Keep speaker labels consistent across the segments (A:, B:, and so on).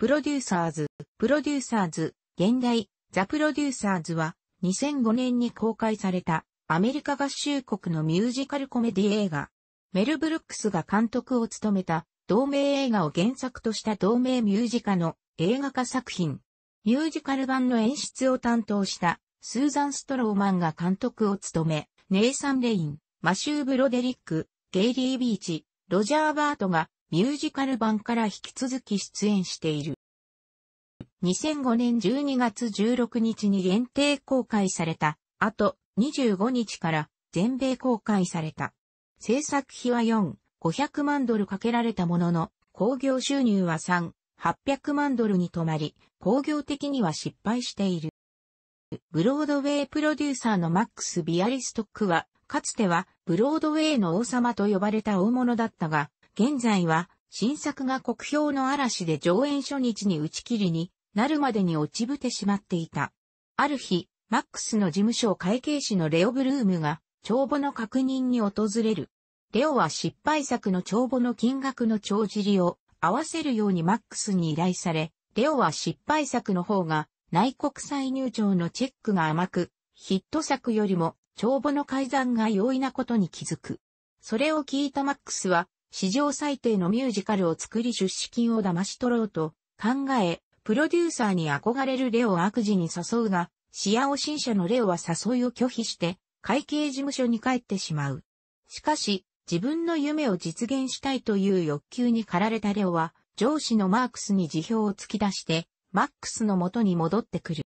A: プロデューサーズ、プロデューサーズ、現代、ザ・プロデューサーズは、2005年に公開された、アメリカ合衆国のミュージカルコメディ映画。メル・ブルックスが監督を務めた、同名映画を原作とした同名ミュージカの映画化作品。ミュージカル版の演出を担当した、スーザン・ストローマンが監督を務め、ネイサン・レイン、マシュー・ブロデリック、ゲイリー・ビーチ、ロジャー・バートがミュージカル版から引き続き出演している。2005年12月16日に限定公開された、あと25日から全米公開された。制作費は4、500万ドルかけられたものの、興行収入は3、800万ドルに止まり、工業的には失敗している。ブロードウェイプロデューサーのマックス・ビアリストックは、かつてはブロードウェイの王様と呼ばれた大物だったが、現在は、新作が国評の嵐で上演初日に打ち切りになるまでに落ちぶてしまっていた。ある日、マックスの事務所会計士のレオ・ブルームが、帳簿の確認に訪れる。レオは失敗作の帳簿の金額の帳尻を合わせるようにマックスに依頼され、レオは失敗作の方が内国歳入帳のチェックが甘く、ヒット作よりも帳簿の改ざんが容易なことに気づく。それを聞いたマックスは史上最低のミュージカルを作り出資金を騙し取ろうと考え、プロデューサーに憧れるレオを悪事に誘うが、シアオ新社のレオは誘いを拒否して、会計事務所に帰ってしまう。しかし、自分の夢を実現したいという欲求に駆られたレオは、上司のマークスに辞表を突き出して、マックスの元に戻ってくる。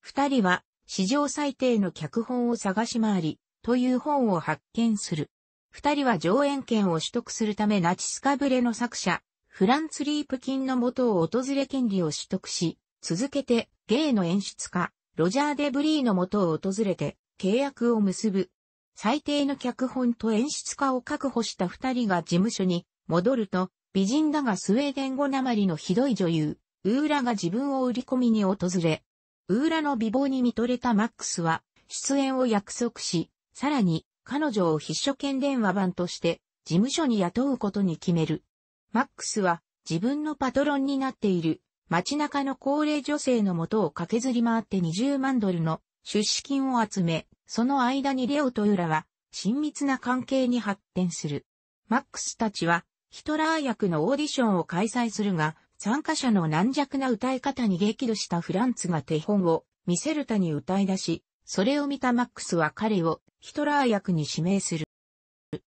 A: 二人は、史上最低の脚本を探し回り、という本を発見する。二人は上演権を取得するためナチスかぶれの作者、フランツ・リープキンの元を訪れ権利を取得し、続けてゲイの演出家、ロジャー・デ・ブリーの元を訪れて契約を結ぶ。最低の脚本と演出家を確保した二人が事務所に戻ると、美人だがスウェーデン語なまりのひどい女優、ウーラが自分を売り込みに訪れ、ウーラの美貌に見とれたマックスは出演を約束し、さらに彼女を必所兼電話番として事務所に雇うことに決める。マックスは自分のパトロンになっている街中の高齢女性の元を駆けずり回って20万ドルの出資金を集め、その間にレオとユラは親密な関係に発展する。マックスたちはヒトラー役のオーディションを開催するが、参加者の軟弱な歌い方に激怒したフランツが手本を見せるタに歌い出し、それを見たマックスは彼をヒトラー役に指名する。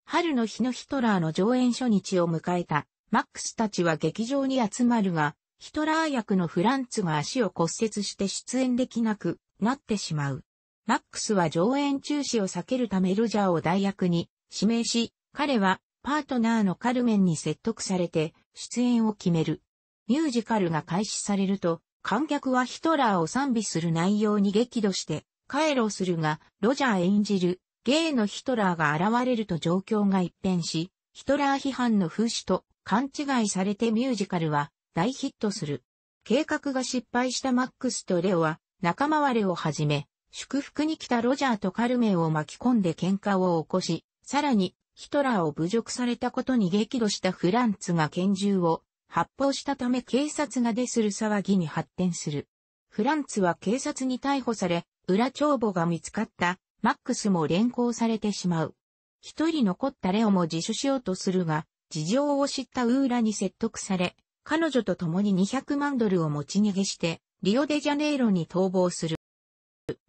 A: 春の日のヒトラーの上演初日を迎えたマックスたちは劇場に集まるが、ヒトラー役のフランツが足を骨折して出演できなくなってしまう。マックスは上演中止を避けるためロジャーを代役に指名し、彼はパートナーのカルメンに説得されて出演を決める。ミュージカルが開始されると、観客はヒトラーを賛美する内容に激怒して帰路するが、ロジャー演じる、ゲイのヒトラーが現れると状況が一変し、ヒトラー批判の風刺と勘違いされてミュージカルは大ヒットする。計画が失敗したマックスとレオは仲間割れをはじめ、祝福に来たロジャーとカルメを巻き込んで喧嘩を起こし、さらにヒトラーを侮辱されたことに激怒したフランツが拳銃を発砲したため警察が出する騒ぎに発展する。フランツは警察に逮捕され、裏帳簿が見つかった、マックスも連行されてしまう。一人残ったレオも自首しようとするが、事情を知ったウーラに説得され、彼女と共に200万ドルを持ち逃げして、リオデジャネイロに逃亡する。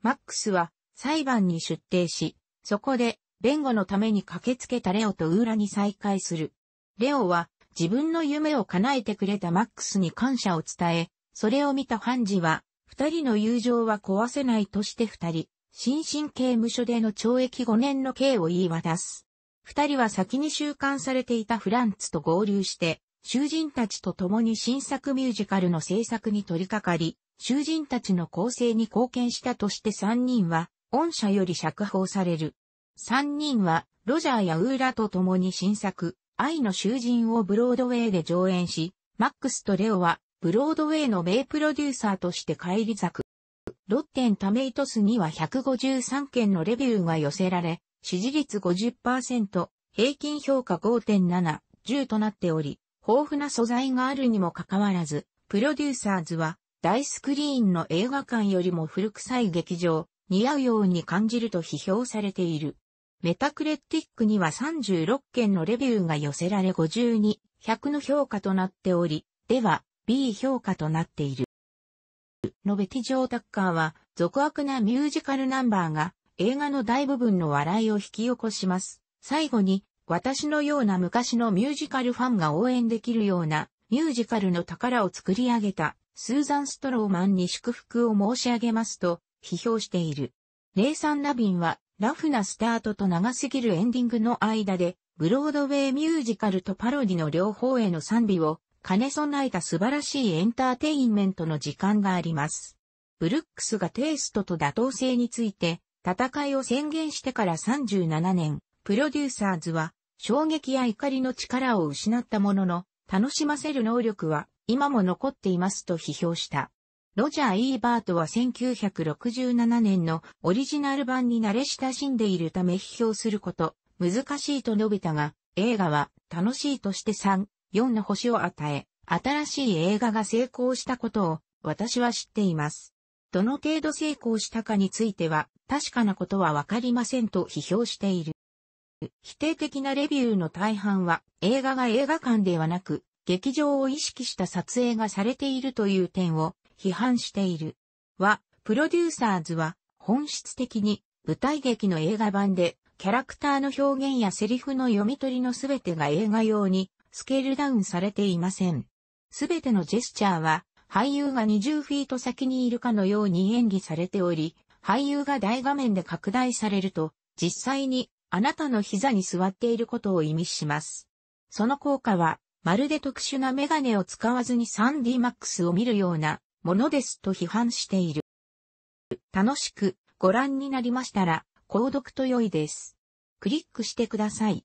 A: マックスは裁判に出廷し、そこで弁護のために駆けつけたレオとウーラに再会する。レオは自分の夢を叶えてくれたマックスに感謝を伝え、それを見たハンジは二人の友情は壊せないとして二人、新進刑務所での懲役5年の刑を言い渡す。二人は先に収監されていたフランツと合流して、囚人たちと共に新作ミュージカルの制作に取り掛かり、囚人たちの構成に貢献したとして三人は、御社より釈放される。三人は、ロジャーやウーラと共に新作、愛の囚人をブロードウェイで上演し、マックスとレオはブロードウェイの名プロデューサーとして返り咲く。ロッテンタメイトスには153件のレビューが寄せられ、支持率50%、平均評価5.7、10となっており、豊富な素材があるにもかかわらず、プロデューサーズは、大スクリーンの映画館よりも古臭い劇場、似合うように感じると批評されている。メタクレティックには36件のレビューが寄せられ52、100の評価となっており、では、B 評価となっている。ロベティ・ジョー・タッカーは、俗悪なミュージカルナンバーが、映画の大部分の笑いを引き起こします。最後に、私のような昔のミュージカルファンが応援できるような、ミュージカルの宝を作り上げた、スーザン・ストローマンに祝福を申し上げますと、批評している。レイサン・ラビンは、ラフなスタートと長すぎるエンディングの間で、ブロードウェイミュージカルとパロディの両方への賛美を兼ね備えた素晴らしいエンターテインメントの時間があります。ブルックスがテイストと妥当性について戦いを宣言してから37年、プロデューサーズは衝撃や怒りの力を失ったものの、楽しませる能力は今も残っていますと批評した。ロジャー・イーバートは1967年のオリジナル版に慣れ親しんでいるため批評すること、難しいと述べたが、映画は楽しいとして3、4の星を与え、新しい映画が成功したことを私は知っています。どの程度成功したかについては確かなことはわかりませんと批評している。否定的なレビューの大半は映画が映画館ではなく劇場を意識した撮影がされているという点を批判している。は、プロデューサーズは本質的に舞台劇の映画版でキャラクターの表現やセリフの読み取りのすべてが映画用にスケールダウンされていません。すべてのジェスチャーは、俳優が20フィート先にいるかのように演技されており、俳優が大画面で拡大されると、実際にあなたの膝に座っていることを意味します。その効果は、まるで特殊なメガネを使わずに 3DMAX を見るようなものですと批判している。楽しくご覧になりましたら、購読と良いです。クリックしてください。